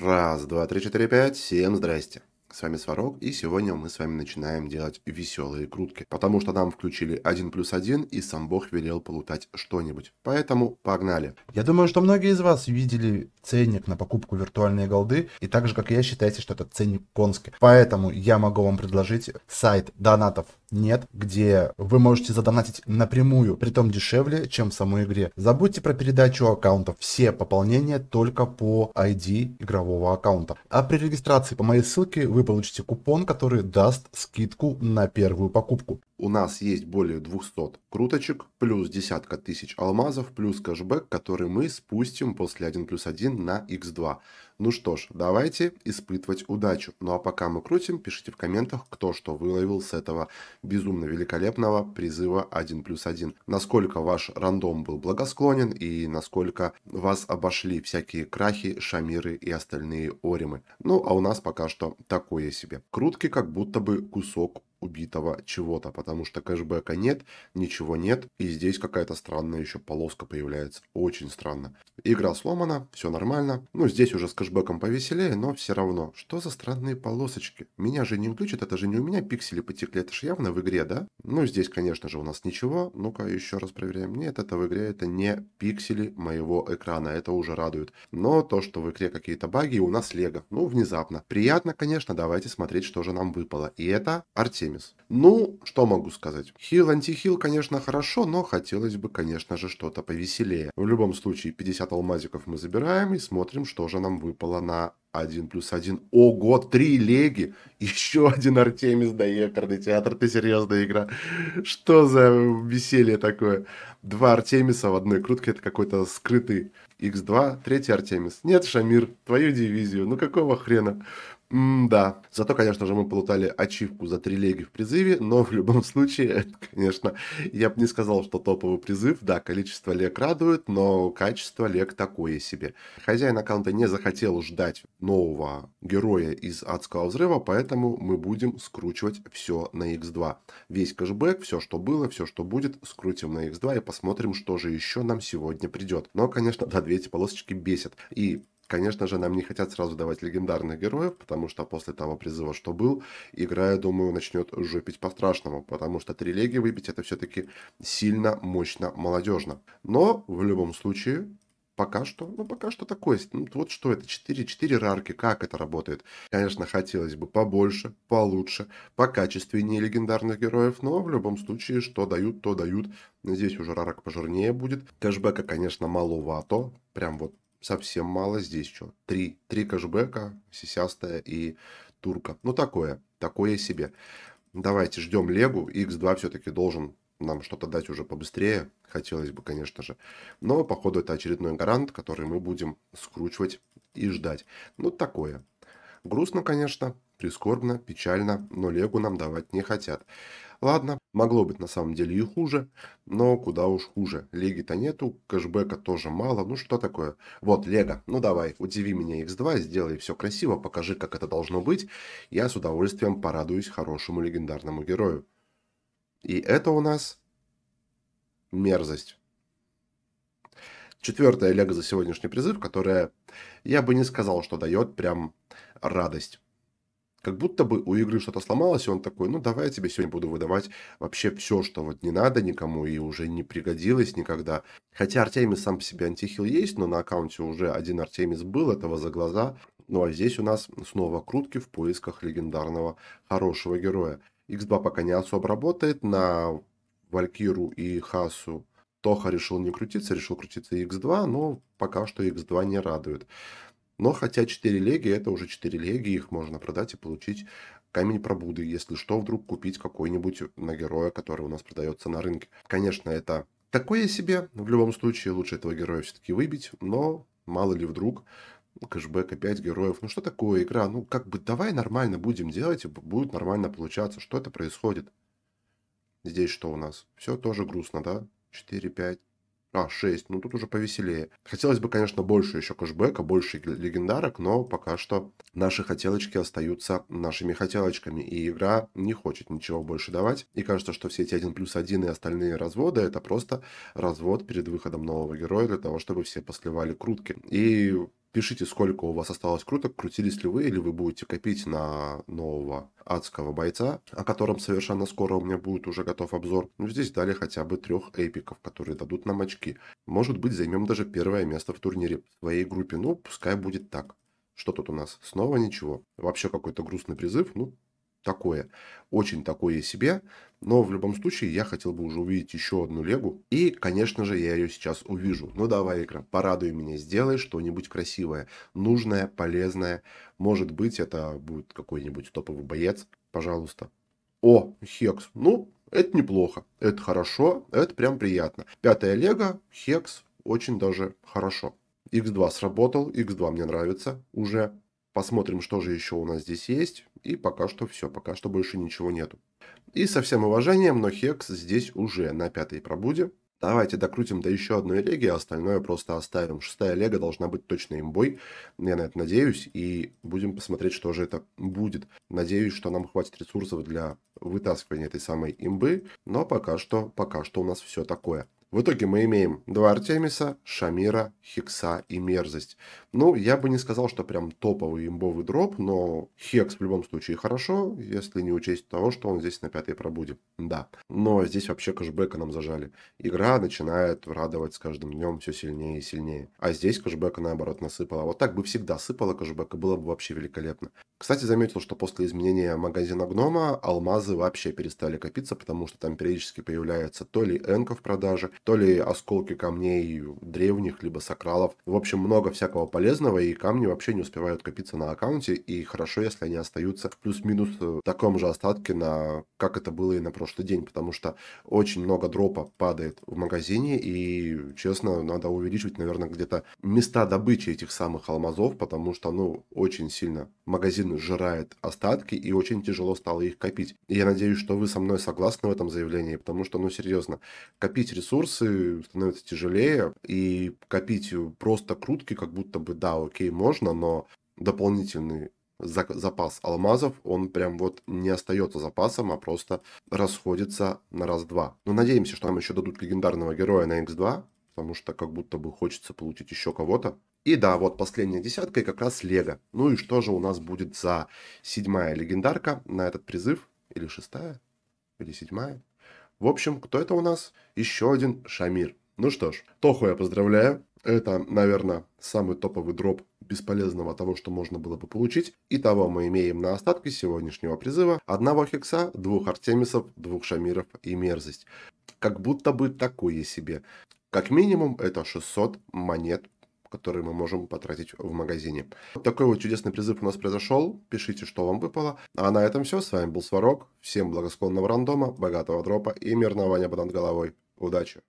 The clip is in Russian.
Раз, два, три, четыре, пять. Всем здрасте. С вами Сварог, и сегодня мы с вами начинаем делать веселые крутки, потому что нам включили 1 плюс 1, и сам Бог велел полутать что-нибудь. Поэтому погнали. Я думаю, что многие из вас видели ценник на покупку виртуальной голды, и так же, как и я, считаете, что этот ценник конский. Поэтому я могу вам предложить сайт донатов нет, где вы можете задонатить напрямую, при том дешевле, чем в самой игре. Забудьте про передачу аккаунтов. Все пополнения только по ID игрового аккаунта. А при регистрации по моей ссылке вы вы получите купон, который даст скидку на первую покупку у нас есть более 200 круточек, плюс десятка тысяч алмазов, плюс кэшбэк, который мы спустим после 1 плюс 1 на x2. Ну что ж, давайте испытывать удачу. Ну а пока мы крутим, пишите в комментах, кто что выловил с этого безумно великолепного призыва 1 плюс 1. Насколько ваш рандом был благосклонен и насколько вас обошли всякие крахи, шамиры и остальные оримы. Ну а у нас пока что такое себе. Крутки как будто бы кусок убитого чего-то, потому что кэшбэка нет, ничего нет, и здесь какая-то странная еще полоска появляется, очень странно. Игра сломана, все нормально, ну здесь уже с кэшбэком повеселее, но все равно, что за странные полосочки? Меня же не включат, это же не у меня пиксели потекли, это же явно в игре, да? Ну здесь, конечно же, у нас ничего, ну-ка еще раз проверяем, нет, это в игре, это не пиксели моего экрана, это уже радует. Но то, что в игре какие-то баги, у нас лего, ну внезапно. Приятно, конечно, давайте смотреть, что же нам выпало. И это Артемий Арземис. Ну, что могу сказать? Хил антихил, конечно, хорошо, но хотелось бы, конечно же, что-то повеселее. В любом случае, 50 алмазиков мы забираем и смотрим, что же нам выпало на один плюс один. Ого, три леги. Еще один Артемис да якорный театр. Ты серьезная игра. Что за веселье такое? Два Артемиса в одной крутке. Это какой-то скрытый X2. Третий Артемис. Нет, Шамир, твою дивизию. Ну какого хрена? М да. Зато, конечно же, мы получали ачивку за три леги в призыве, но в любом случае, это, конечно, я бы не сказал, что топовый призыв. Да, количество лег радует, но качество лег такое себе. Хозяин аккаунта не захотел ждать нового героя из адского взрыва, поэтому мы будем скручивать все на x2. Весь кэшбэк, все, что было, все, что будет, скрутим на x2 и посмотрим, что же еще нам сегодня придет. Но, конечно, да, две эти полосочки бесят. И Конечно же, нам не хотят сразу давать легендарных героев, потому что после того призыва, что был, игра, я думаю, начнет жопить по-страшному, потому что три леги выбить это все-таки сильно, мощно, молодежно. Но в любом случае, пока что, ну, пока что такое Ну, вот что это, 4, 4 рарки, как это работает? Конечно, хотелось бы побольше, получше, по покачественнее легендарных героев, но в любом случае, что дают, то дают. Здесь уже рарок пожирнее будет. Кэшбэка, конечно, маловато, прям вот совсем мало. Здесь что, три, три кэшбэка, сисястая и турка. Ну, такое, такое себе. Давайте ждем Легу. X2 все-таки должен нам что-то дать уже побыстрее, хотелось бы, конечно же. Но, походу, это очередной гарант, который мы будем скручивать и ждать. Ну, такое. Грустно, конечно, прискорбно, печально, но Легу нам давать не хотят. Ладно, могло быть на самом деле и хуже, но куда уж хуже. леги то нету, кэшбэка тоже мало, ну что такое? Вот, Лего, ну давай, удиви меня X2, сделай все красиво, покажи, как это должно быть. Я с удовольствием порадуюсь хорошему легендарному герою. И это у нас мерзость. Четвертая лего за сегодняшний призыв, которая, я бы не сказал, что дает прям радость. Как будто бы у игры что-то сломалось, и он такой, ну давай я тебе сегодня буду выдавать вообще все, что вот не надо никому и уже не пригодилось никогда. Хотя Артемис сам по себе антихил есть, но на аккаунте уже один Артемис был, этого за глаза. Ну а здесь у нас снова крутки в поисках легендарного хорошего героя. X2 пока не особо работает. На Валькиру и Хасу Тоха решил не крутиться, решил крутиться X2, но пока что X2 не радует. Но хотя 4 леги, это уже 4 леги, их можно продать и получить камень пробуды, если что, вдруг купить какой-нибудь на героя, который у нас продается на рынке. Конечно, это такое себе, в любом случае лучше этого героя все-таки выбить, но мало ли вдруг ну, кэшбэк, опять героев. Ну что такое игра? Ну как бы давай нормально будем делать, и будет нормально получаться. Что это происходит? Здесь что у нас? Все тоже грустно, да? 4, 5, а, 6. Ну тут уже повеселее. Хотелось бы, конечно, больше еще кэшбэка, больше легендарок, но пока что наши хотелочки остаются нашими хотелочками. И игра не хочет ничего больше давать. И кажется, что все эти 1 плюс 1 и остальные разводы это просто развод перед выходом нового героя для того, чтобы все посливали крутки. И Пишите, сколько у вас осталось круток, крутились ли вы, или вы будете копить на нового адского бойца, о котором совершенно скоро у меня будет уже готов обзор. Ну, здесь дали хотя бы трех эпиков, которые дадут нам очки. Может быть, займем даже первое место в турнире в своей группе. Ну, пускай будет так. Что тут у нас? Снова ничего. Вообще какой-то грустный призыв. Ну, такое, очень такое себе, но в любом случае я хотел бы уже увидеть еще одну Легу. И, конечно же, я ее сейчас увижу. Ну давай, игра, порадуй меня, сделай что-нибудь красивое, нужное, полезное. Может быть, это будет какой-нибудь топовый боец, пожалуйста. О, Хекс. Ну, это неплохо, это хорошо, это прям приятно. Пятая Лего, Хекс, очень даже хорошо. X2 сработал, X2 мне нравится уже. Посмотрим, что же еще у нас здесь есть. И пока что все, пока что больше ничего нету. И со всем уважением, но Хекс здесь уже на пятой пробуде. Давайте докрутим до еще одной леги, а остальное просто оставим. Шестая лего должна быть точно имбой. Я на это надеюсь. И будем посмотреть, что же это будет. Надеюсь, что нам хватит ресурсов для вытаскивания этой самой имбы. Но пока что, пока что у нас все такое. В итоге мы имеем два Артемиса, Шамира, Хекса и Мерзость. Ну, я бы не сказал, что прям топовый имбовый дроп, но Хекс в любом случае хорошо, если не учесть того, что он здесь на пятой пробуде. Да. Но здесь вообще кэшбэка нам зажали. Игра начинает радовать с каждым днем все сильнее и сильнее. А здесь кэшбэка наоборот насыпала. Вот так бы всегда сыпала кэшбэка, было бы вообще великолепно. Кстати, заметил, что после изменения магазина гнома алмазы вообще перестали копиться, потому что там периодически появляется то ли энка в продаже, то ли осколки камней древних, либо сакралов. В общем, много всякого полезного, и камни вообще не успевают копиться на аккаунте, и хорошо, если они остаются в плюс-минус э, таком же остатке, на как это было и на прошлый день, потому что очень много дропа падает в магазине, и, честно, надо увеличивать, наверное, где-то места добычи этих самых алмазов, потому что, ну, очень сильно магазин сжирает остатки, и очень тяжело стало их копить. И я надеюсь, что вы со мной согласны в этом заявлении, потому что, ну, серьезно, копить ресурс ресурсы становятся тяжелее, и копить просто крутки, как будто бы, да, окей, можно, но дополнительный запас алмазов, он прям вот не остается запасом, а просто расходится на раз-два. Но ну, надеемся, что нам еще дадут легендарного героя на X2, потому что как будто бы хочется получить еще кого-то. И да, вот последняя десятка и как раз Лего. Ну и что же у нас будет за седьмая легендарка на этот призыв? Или шестая? Или седьмая? В общем, кто это у нас? Еще один Шамир. Ну что ж, Тоху я поздравляю. Это, наверное, самый топовый дроп бесполезного того, что можно было бы получить. Итого мы имеем на остатки сегодняшнего призыва одного Хекса, двух Артемисов, двух Шамиров и Мерзость. Как будто бы такое себе. Как минимум это 600 монет которые мы можем потратить в магазине. Вот такой вот чудесный призыв у нас произошел. Пишите, что вам выпало. А на этом все. С вами был Сварог. Всем благосклонного рандома, богатого дропа и мирного неба над головой. Удачи!